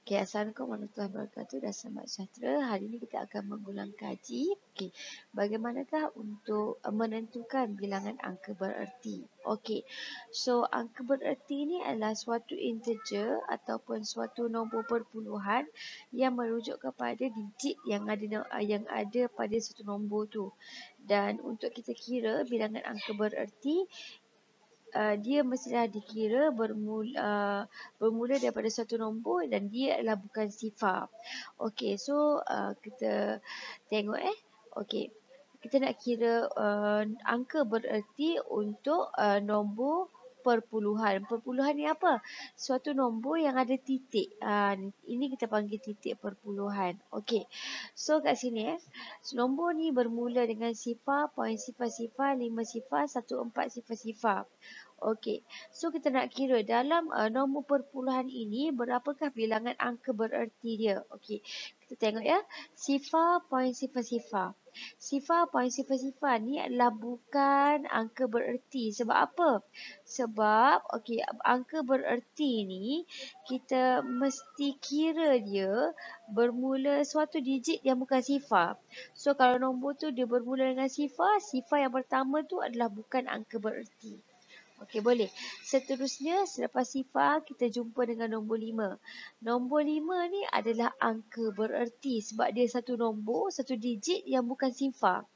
Okay, Assalamualaikum warahmatullahi wabarakatuh dan selamat sejahtera. Hari ini kita akan mengulang kaji. Okay, bagaimanakah untuk eh, menentukan bilangan angka bererti? Okay, so angka bererti ini adalah suatu integer ataupun suatu nombor perpuluhan yang merujuk kepada digit yang ada eh, yang ada pada satu nombor tu. Dan untuk kita kira bilangan angka bererti, Uh, dia mestilah dikira bermula uh, bermula daripada satu nombor dan dia adalah bukan sifar. Okey, so uh, kita tengok eh. Okey. Kita nak kira uh, angka bererti untuk uh, nombor perpuluhan. Perpuluhan ni apa? Suatu nombor yang ada titik. Uh, ini kita panggil titik perpuluhan. Okey. So kat sini eh. Nombor ni bermula dengan sifar, poin sifar, sifar, lima sifar, satu empat sifar, sifar. Okey. So kita nak kira dalam uh, nombor perpuluhan ini berapakah bilangan angka bererti dia. Okey. Kita tengok ya. Sifar, poin sifar, sifar. Sifar poin sifar-sifar ni adalah bukan angka bererti. Sebab apa? Sebab okey angka bererti ni kita mesti kira dia bermula suatu digit yang bukan sifar. So kalau nombor tu dia bermula dengan sifar, sifar yang pertama tu adalah bukan angka bererti. Okey, boleh. Seterusnya, selepas sifar, kita jumpa dengan nombor lima. Nombor lima ni adalah angka bererti sebab dia satu nombor, satu digit yang bukan sifar.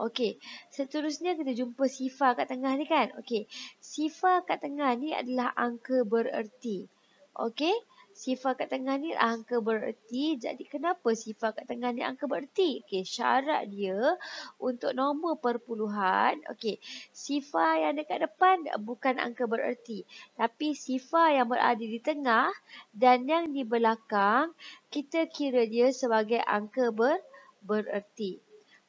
Okey, seterusnya kita jumpa sifar kat tengah ni kan? Okey, sifar kat tengah ni adalah angka bererti. Okey, sifar kat tengah ni angka bererti. Jadi kenapa sifar kat tengah ni angka bererti? Okey, syarat dia untuk nombor perpuluhan, okey, sifar yang dekat depan bukan angka bererti. Tapi sifar yang berada di tengah dan yang di belakang, kita kira dia sebagai angka ber bererti.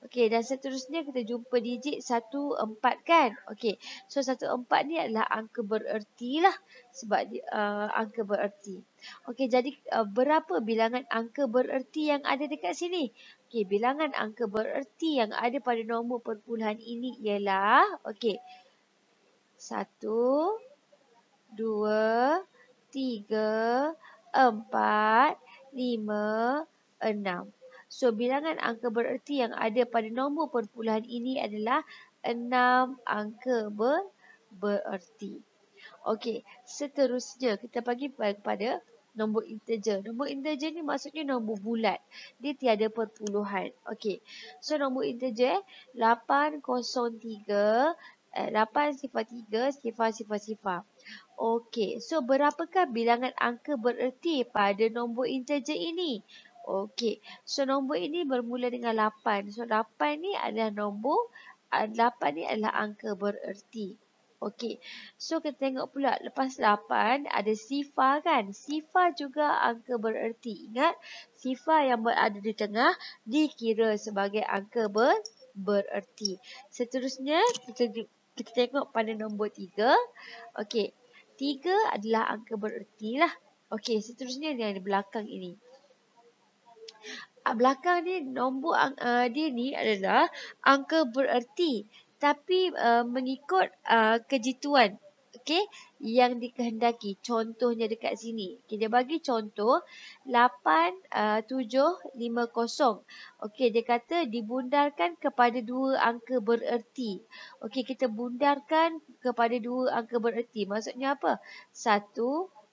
Okey dan seterusnya kita jumpa digit satu empat kan. Okey so satu empat ni adalah angka bererti lah sebab uh, angka bererti. Okey jadi uh, berapa bilangan angka bererti yang ada dekat sini? Okey bilangan angka bererti yang ada pada nombor perpuluhan ini ialah okey satu dua tiga empat lima enam. So bilangan angka bererti yang ada pada nombor perpuluhan ini adalah 6 angka ber bererti. Okey, seterusnya kita bagi kepada nombor integer. Nombor integer ni maksudnya nombor bulat. Dia tiada perpuluhan. Okey. So nombor integer 803 8 eh, sifar 3 sifar sifar sifar. Okey. So berapakah bilangan angka bererti pada nombor integer ini? Okey. So nombor ini bermula dengan 8. So 8 ni adalah nombor 8 ah, ni adalah angka bererti. Okey. So kita tengok pula lepas 8 ada sifar kan? Sifar juga angka bererti. Ingat sifar yang berada di tengah dikira sebagai angka ber bererti. Seterusnya kita kita tengok pada nombor 3. Okey. 3 adalah angka bererti lah. Okey, seterusnya yang di belakang ini. Ah, belakang ni nombor uh, dia ni adalah angka bererti tapi uh, mengikut uh, kejituan okey yang dikehendaki contohnya dekat sini okay, dia bagi contoh 8750 okey dia kata dibundarkan kepada dua angka bererti okey kita bundarkan kepada dua angka bererti maksudnya apa 1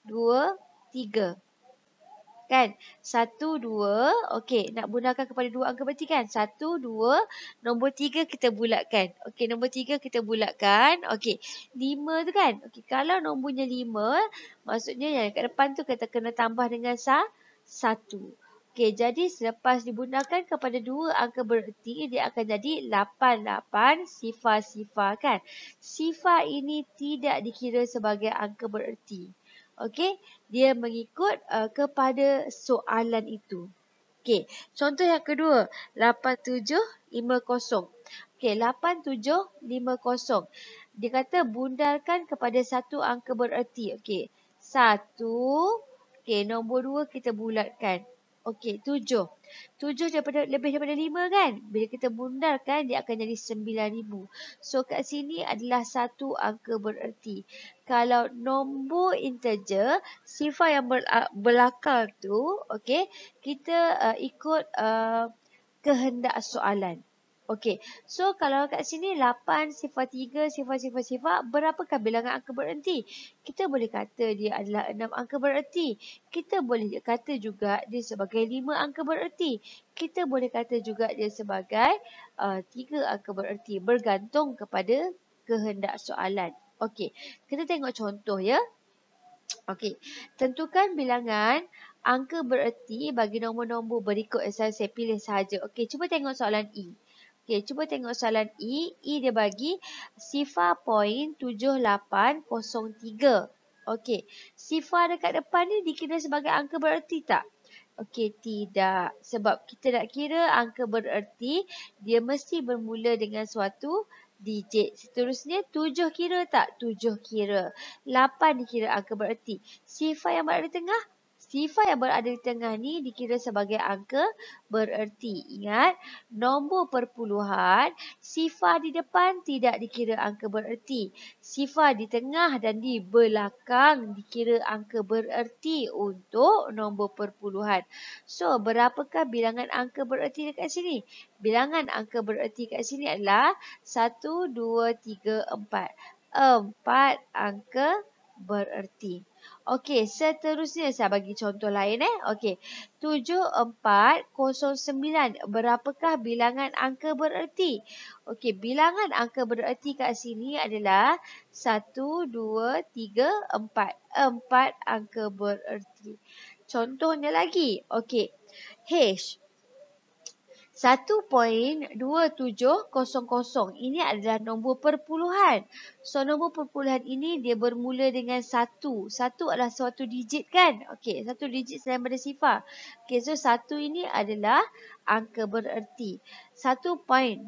2 kan? satu dua Okey, nak bundarkan kepada dua angka berarti kan? satu dua Nombor tiga kita bulatkan. Okey, nombor tiga kita bulatkan. Okey, lima tu kan? Okey, kalau nombornya lima maksudnya yang kat depan tu kita kena tambah dengan satu Okey, jadi selepas dibundarkan kepada dua angka bererti, dia akan jadi lapan lapan sifar-sifar kan? Sifar ini tidak dikira sebagai angka bererti. Okey, dia mengikut uh, kepada soalan itu. Okey, contoh yang kedua, 8750. Okey, 8750. Dia kata bundarkan kepada satu angka bererti. Okey, satu. Okey, nombor dua kita bulatkan. Okey, tujuh. Tujuh daripada, lebih daripada lima kan? Bila kita bundarkan, dia akan jadi sembilan ribu. So, kat sini adalah satu angka bererti. Kalau nombor integer, sifar yang ah, berlakar tu, okey, kita uh, ikut uh, kehendak soalan. Okey. So kalau kat sini 8 sifar 3 sifar sifar sifar berapakah bilangan angka bererti? Kita boleh kata dia adalah 6 angka bererti. Kita boleh kata juga dia sebagai 5 angka bererti. Kita boleh kata juga dia sebagai uh, 3 angka bererti bergantung kepada kehendak soalan. Okey. Kita tengok contoh ya. Okey. Tentukan bilangan angka bererti bagi nombor-nombor berikut yang saya pilih saja. Okey. Cuba tengok soalan E. Okey, cuba tengok soalan E. E dia bagi sifar poin 7803. Okey, sifar dekat depan ni dikira sebagai angka bererti tak? Okey, tidak. Sebab kita nak kira angka bererti, dia mesti bermula dengan suatu digit. Seterusnya, tujuh kira tak? Tujuh kira. Lapan dikira angka bererti. Sifar yang berada di tengah? Sifat yang berada di tengah ni dikira sebagai angka bererti. Ingat, nombor perpuluhan, sifat di depan tidak dikira angka bererti. Sifat di tengah dan di belakang dikira angka bererti untuk nombor perpuluhan. So, berapakah bilangan angka bererti dekat sini? Bilangan angka bererti dekat sini adalah 1, 2, 3, 4. empat angka bererti. Okey, seterusnya saya bagi contoh lain eh. Okey. 7409 berapakah bilangan angka bererti? Okey, bilangan angka bererti kat sini adalah 1 2 3 4. empat angka bererti. Contohnya lagi. Okey. H 1.2700. Ini adalah nombor perpuluhan. So, nombor perpuluhan ini dia bermula dengan 1. 1 adalah suatu digit kan? Okey, satu digit selain pada sifar. Okey, so 1 ini adalah angka bererti. satu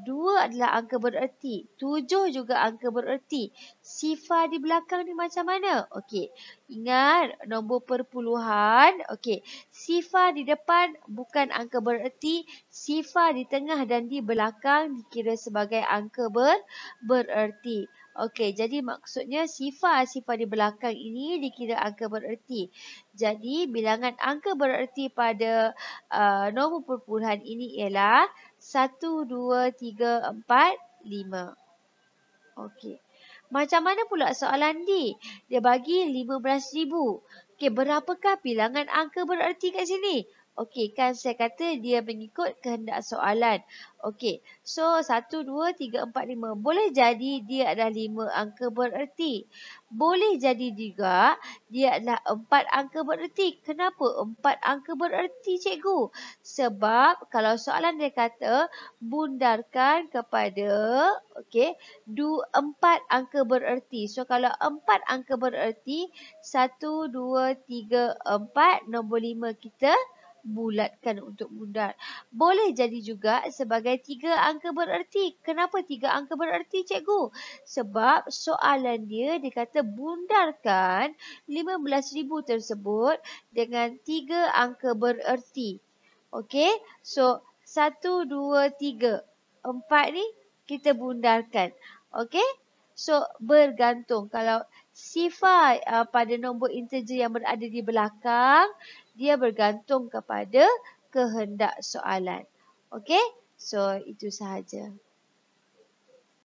dua adalah angka bererti. tujuh juga angka bererti. Sifar di belakang ni macam mana? Okey. Ingat nombor perpuluhan. Okey. Sifar di depan bukan angka bererti. Sifar di tengah dan di belakang dikira sebagai angka ber bererti. Okey, jadi maksudnya sifar-sifar di belakang ini dikira angka bererti. Jadi, bilangan angka bererti pada uh, nombor perpuluhan ini ialah 1, 2, 3, 4, 5. Okey. Macam mana pula soalan D? Dia bagi 15,000. Okey, berapakah bilangan angka bererti kat sini? Okey, kan saya kata dia mengikut kehendak soalan. Okey, so 1, 2, 3, 4, 5. Boleh jadi dia adalah 5 angka bererti. Boleh jadi juga dia adalah 4 angka bererti. Kenapa 4 angka bererti, cikgu? Sebab kalau soalan dia kata bundarkan kepada okey, 4 angka bererti. So kalau 4 angka bererti, 1, 2, 3, 4, nombor 5 kita bulatkan untuk bundar. Boleh jadi juga sebagai tiga angka bererti. Kenapa tiga angka bererti cikgu? Sebab soalan dia dikata bundarkan 15,000 tersebut dengan tiga angka bererti. Okey, so satu dua tiga empat ni kita bundarkan. Okey, so bergantung kalau sifar uh, pada nombor integer yang berada di belakang dia bergantung kepada kehendak soalan. Okey, so itu sahaja.